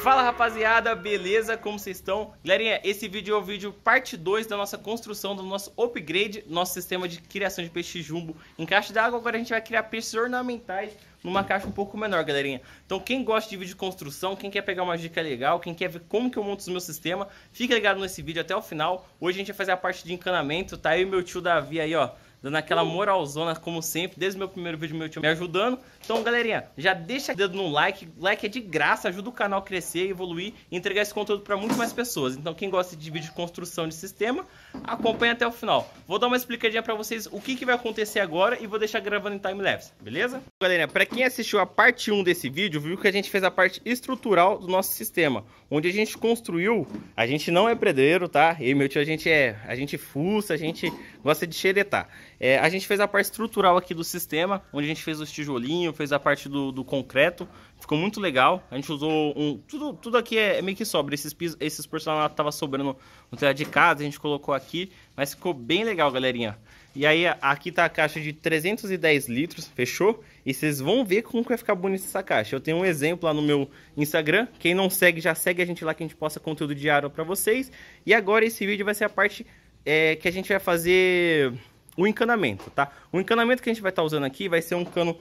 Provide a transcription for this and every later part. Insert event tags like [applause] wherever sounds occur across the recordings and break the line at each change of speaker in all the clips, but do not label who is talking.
Fala rapaziada, beleza? Como vocês estão? Galerinha, esse vídeo é o vídeo parte 2 da nossa construção, do nosso upgrade, nosso sistema de criação de peixe jumbo em caixa d'água. Agora a gente vai criar peixes ornamentais numa caixa um pouco menor, galerinha. Então quem gosta de vídeo de construção, quem quer pegar uma dica legal, quem quer ver como que eu monto o meu sistema, fica ligado nesse vídeo até o final. Hoje a gente vai fazer a parte de encanamento, tá? Eu e meu tio Davi aí, ó, dando aquela moralzona, como sempre, desde o meu primeiro vídeo, meu time me ajudando. Então, galerinha, já deixa o dedo no like, like é de graça, ajuda o canal a crescer, evoluir e entregar esse conteúdo para muito mais pessoas. Então, quem gosta de vídeo de construção de sistema, acompanha até o final. Vou dar uma explicadinha para vocês o que, que vai acontecer agora e vou deixar gravando em time-lapse, beleza? Galera, para quem assistiu a parte 1 desse vídeo, viu que a gente fez a parte estrutural do nosso sistema, onde a gente construiu, a gente não é predeiro, tá? e meu tio, a gente é, a gente fuça, a gente gosta de xeretar. É, a gente fez a parte estrutural aqui do sistema, onde a gente fez os tijolinhos, fez a parte do, do concreto, Ficou muito legal. A gente usou um. Tudo, tudo aqui é, é meio que sobra. Esses, pisos, esses porcelanatos tava sobrando no telhado de casa, a gente colocou aqui. Mas ficou bem legal, galerinha. E aí, aqui tá a caixa de 310 litros, fechou? E vocês vão ver como que vai ficar bonita essa caixa. Eu tenho um exemplo lá no meu Instagram. Quem não segue, já segue a gente lá que a gente posta conteúdo diário para vocês. E agora esse vídeo vai ser a parte é, que a gente vai fazer o encanamento, tá? O encanamento que a gente vai estar tá usando aqui vai ser um cano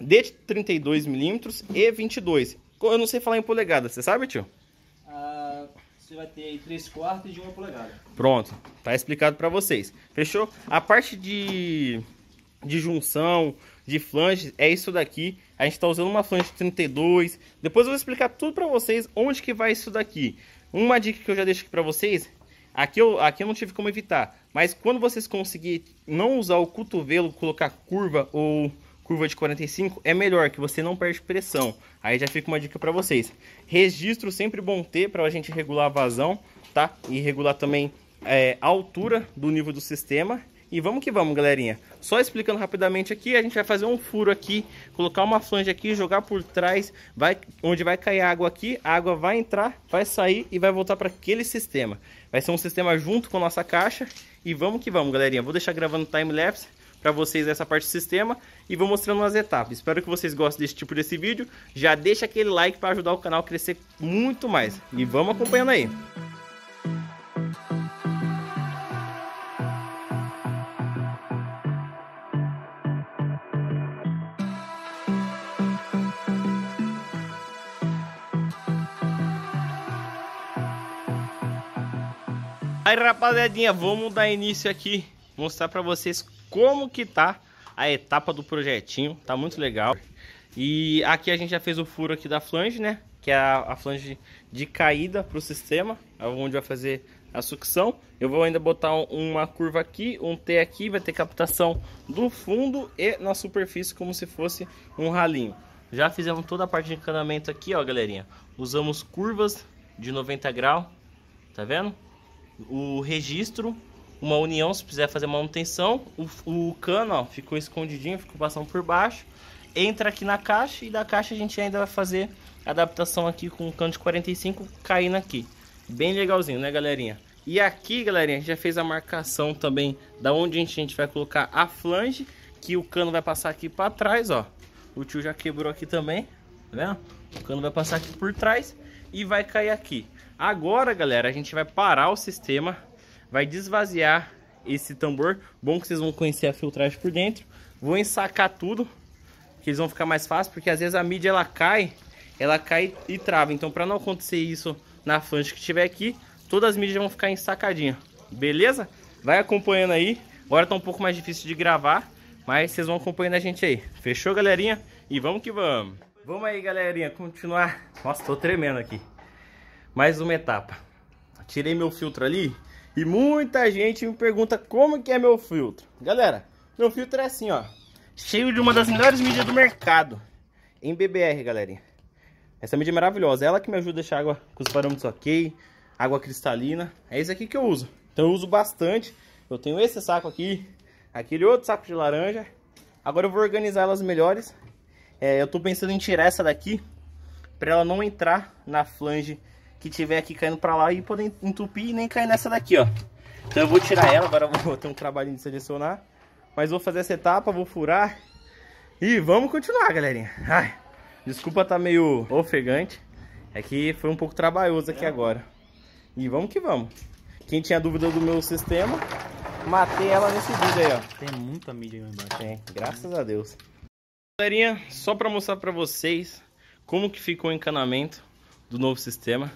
de 32 milímetros e 22. Eu não sei falar em polegada, você sabe, tio? Ah, você vai ter 3 quartos de 1 polegada. Pronto, tá explicado para vocês. Fechou? A parte de, de junção, de flange, é isso daqui. A gente está usando uma flange de 32. Depois eu vou explicar tudo para vocês onde que vai isso daqui. Uma dica que eu já deixo aqui para vocês, aqui eu, aqui eu não tive como evitar, mas quando vocês conseguirem não usar o cotovelo, colocar curva ou curva de 45 é melhor, que você não perde pressão. Aí já fica uma dica para vocês. Registro sempre bom ter para a gente regular a vazão, tá? E regular também é, a altura do nível do sistema. E vamos que vamos, galerinha. Só explicando rapidamente aqui, a gente vai fazer um furo aqui, colocar uma flange aqui, jogar por trás, vai, onde vai cair água aqui, a água vai entrar, vai sair e vai voltar para aquele sistema. Vai ser um sistema junto com a nossa caixa. E vamos que vamos, galerinha. Vou deixar gravando time-lapse para vocês essa parte do sistema e vou mostrando as etapas. Espero que vocês gostem desse tipo desse vídeo. Já deixa aquele like para ajudar o canal a crescer muito mais. E vamos acompanhando aí. Aí rapaziadinha, vamos dar início aqui, mostrar para vocês como que tá a etapa do projetinho, tá muito legal. E aqui a gente já fez o furo aqui da flange, né? Que é a, flange de caída para o sistema, é onde vai fazer a sucção. Eu vou ainda botar uma curva aqui, um T aqui, vai ter captação do fundo e na superfície como se fosse um ralinho. Já fizemos toda a parte de encanamento aqui, ó, galerinha. Usamos curvas de 90 graus, tá vendo? O registro uma união, se quiser fazer manutenção. O, o cano ó, ficou escondidinho, ficou passando por baixo. Entra aqui na caixa e da caixa a gente ainda vai fazer adaptação aqui com o cano de 45 caindo aqui. Bem legalzinho, né galerinha? E aqui, galerinha, a gente já fez a marcação também da onde a gente, a gente vai colocar a flange, que o cano vai passar aqui para trás, ó. O tio já quebrou aqui também, tá vendo? O cano vai passar aqui por trás e vai cair aqui. Agora, galera, a gente vai parar o sistema vai desvaziar esse tambor. Bom que vocês vão conhecer a filtragem por dentro. Vou ensacar tudo, que eles vão ficar mais fácil, porque às vezes a mídia ela cai, ela cai e trava. Então para não acontecer isso na flange que tiver aqui, todas as mídias vão ficar ensacadinha. Beleza? Vai acompanhando aí. Agora tá um pouco mais difícil de gravar, mas vocês vão acompanhando a gente aí. Fechou, galerinha? E vamos que vamos. Vamos aí, galerinha, continuar. Nossa, tô tremendo aqui. Mais uma etapa. Tirei meu filtro ali, e muita gente me pergunta como que é meu filtro. Galera, meu filtro é assim, ó. Cheio de uma das melhores mídias do mercado. Em BBR, galerinha. Essa mídia é maravilhosa. Ela que me ajuda a deixar a água com os parâmetros ok. Água cristalina. É isso aqui que eu uso. Então eu uso bastante. Eu tenho esse saco aqui. Aquele outro saco de laranja. Agora eu vou organizar elas melhores. É, eu tô pensando em tirar essa daqui. Pra ela não entrar na flange que tiver aqui caindo pra lá e poder entupir e nem cair nessa daqui, ó. Então eu vou tirar ela, agora vou ter um trabalhinho de selecionar. Mas vou fazer essa etapa, vou furar. E vamos continuar, galerinha. Ai, desculpa tá meio ofegante. É que foi um pouco trabalhoso aqui é. agora. E vamos que vamos. Quem tinha dúvida do meu sistema, matei ela nesse vídeo aí, ó. Tem muita mídia aí embaixo. Tem, graças a Deus. Galerinha, só pra mostrar pra vocês como que ficou o encanamento do novo sistema.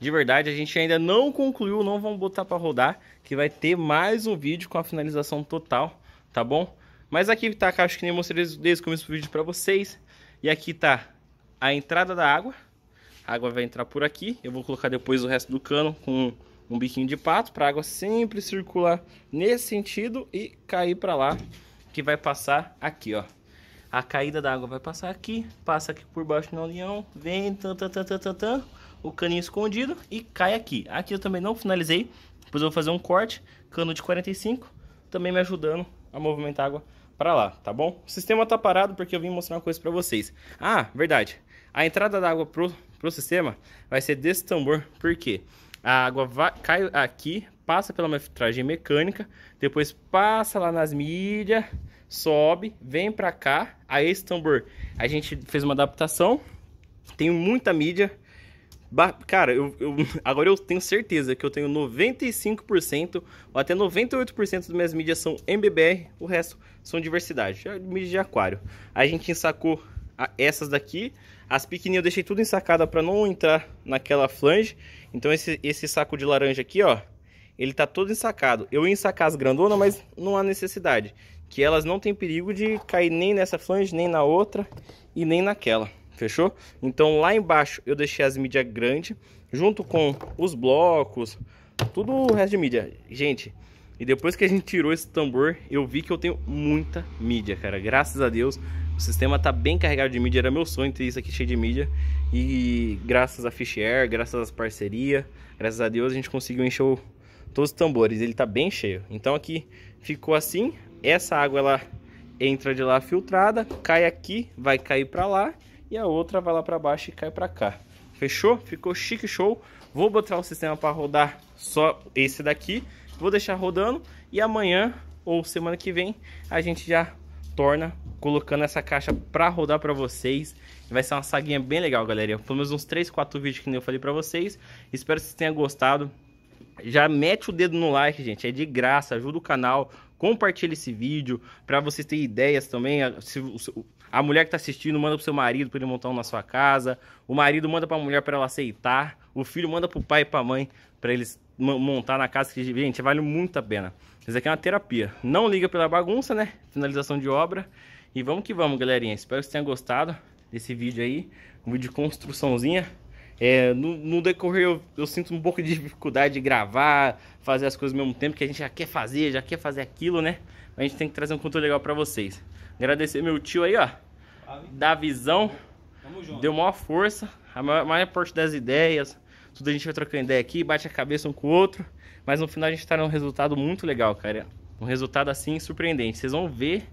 De verdade, a gente ainda não concluiu, não vamos botar para rodar, que vai ter mais um vídeo com a finalização total, tá bom? Mas aqui tá a caixa que nem mostrei desde o começo do vídeo para vocês. E aqui tá a entrada da água. A água vai entrar por aqui. Eu vou colocar depois o resto do cano com um biquinho de pato para a água sempre circular nesse sentido e cair para lá, que vai passar aqui, ó a caída da água vai passar aqui, passa aqui por baixo no leão, vem, tan, tan, tan, tan, tan, tan, o caninho escondido e cai aqui. Aqui eu também não finalizei, depois eu vou fazer um corte, cano de 45, também me ajudando a movimentar a água para lá, tá bom? O sistema tá parado porque eu vim mostrar uma coisa para vocês. Ah, verdade, a entrada da água pro, pro sistema vai ser desse tambor, por quê? A água vai, cai aqui, passa pela metragem mecânica, depois passa lá nas milhas, sobe, vem para cá. Aí esse tambor a gente fez uma adaptação. tem muita mídia. Cara, eu, eu, [laughs] agora eu tenho certeza que eu tenho 95% ou até 98% das minhas mídias são MBBR, o resto são diversidade, é mídia de aquário. A gente ensacou essas daqui, as pequenininhas eu deixei tudo ensacada para não entrar naquela flange. Então esse, esse saco de laranja aqui, ó, ele tá todo ensacado. Eu ia ensacar as grandonas, mas não há necessidade que elas não têm perigo de cair nem nessa flange, nem na outra e nem naquela, fechou? Então lá embaixo eu deixei as mídias grandes, junto com os blocos, tudo o resto de mídia. Gente, e depois que a gente tirou esse tambor, eu vi que eu tenho muita mídia, cara. Graças a Deus, o sistema tá bem carregado de mídia. Era meu sonho ter isso aqui cheio de mídia. E graças a Fisher, graças às parcerias, graças a Deus a gente conseguiu encher o, todos os tambores. Ele tá bem cheio. Então aqui ficou assim essa água ela entra de lá filtrada, cai aqui, vai cair para lá e a outra vai lá para baixo e cai para cá. Fechou? Ficou chique show. Vou botar o sistema para rodar só esse daqui. Vou deixar rodando e amanhã ou semana que vem a gente já torna colocando essa caixa para rodar para vocês. Vai ser uma saguinha bem legal, galera. Pelo menos uns 3, 4 vídeos que eu falei para vocês. Espero que vocês tenham gostado. Já mete o dedo no like, gente. É de graça, ajuda o canal compartilhe esse vídeo para vocês terem ideias também. Se, a mulher que está assistindo manda o seu marido para ele montar um na sua casa, o marido manda para a mulher para ela aceitar, o filho manda para o pai e para a mãe para eles montar na casa que gente vale muito a pena. Isso aqui é uma terapia. Não liga pela bagunça, né? Finalização de obra. E vamos que vamos, galerinha. Espero que vocês tenham gostado desse vídeo aí, um vídeo de construçãozinha. É, no, no, decorrer eu, eu, sinto um pouco de dificuldade de gravar, fazer as coisas ao mesmo tempo, que a gente já quer fazer, já quer fazer aquilo, né? a gente tem que trazer um conteúdo legal para vocês. Agradecer meu tio aí, ó, da visão, deu maior força, a maior, maior parte das ideias, tudo a gente vai trocando ideia aqui, bate a cabeça um com o outro, mas no final a gente tá num resultado muito legal, cara. Um resultado assim surpreendente. Vocês vão ver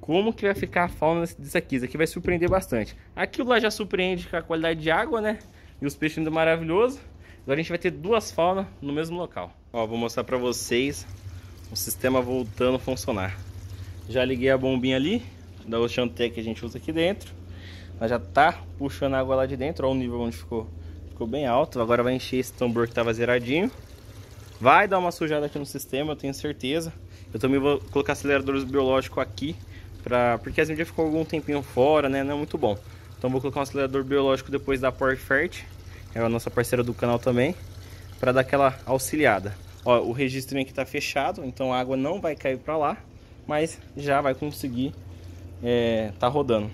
como que vai ficar a fauna disso aqui. Isso aqui vai surpreender bastante. Aquilo lá já surpreende com a qualidade de água, né? e os peixes ainda maravilhoso. Agora a gente vai ter duas faunas no mesmo local. Ó, vou mostrar para vocês o sistema voltando a funcionar. Já liguei a bombinha ali, da Oceantec que a gente usa aqui dentro. Ela já tá puxando água lá de dentro, ó o nível onde ficou. Ficou bem alto, agora vai encher esse tambor que tava zeradinho. Vai dar uma sujada aqui no sistema, eu tenho certeza. Eu também vou colocar aceleradores biológicos aqui, pra... porque as mídias ficou algum tempinho fora, né? Não é muito bom. Então vou colocar um acelerador biológico depois da Fert, é a nossa parceira do canal também, para dar aquela auxiliada. Ó, o registro aqui está fechado, então a água não vai cair para lá, mas já vai conseguir é, tá rodando.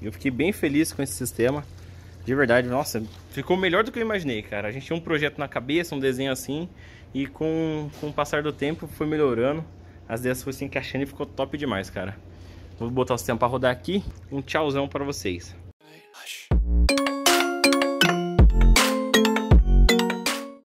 Eu fiquei bem feliz com esse sistema, de verdade, nossa, ficou melhor do que eu imaginei, cara. A gente tinha um projeto na cabeça, um desenho assim, e com, com o passar do tempo foi melhorando, as ideias foram se encaixando e ficou top demais, cara. Vou botar o sistema para rodar aqui, um tchauzão para vocês.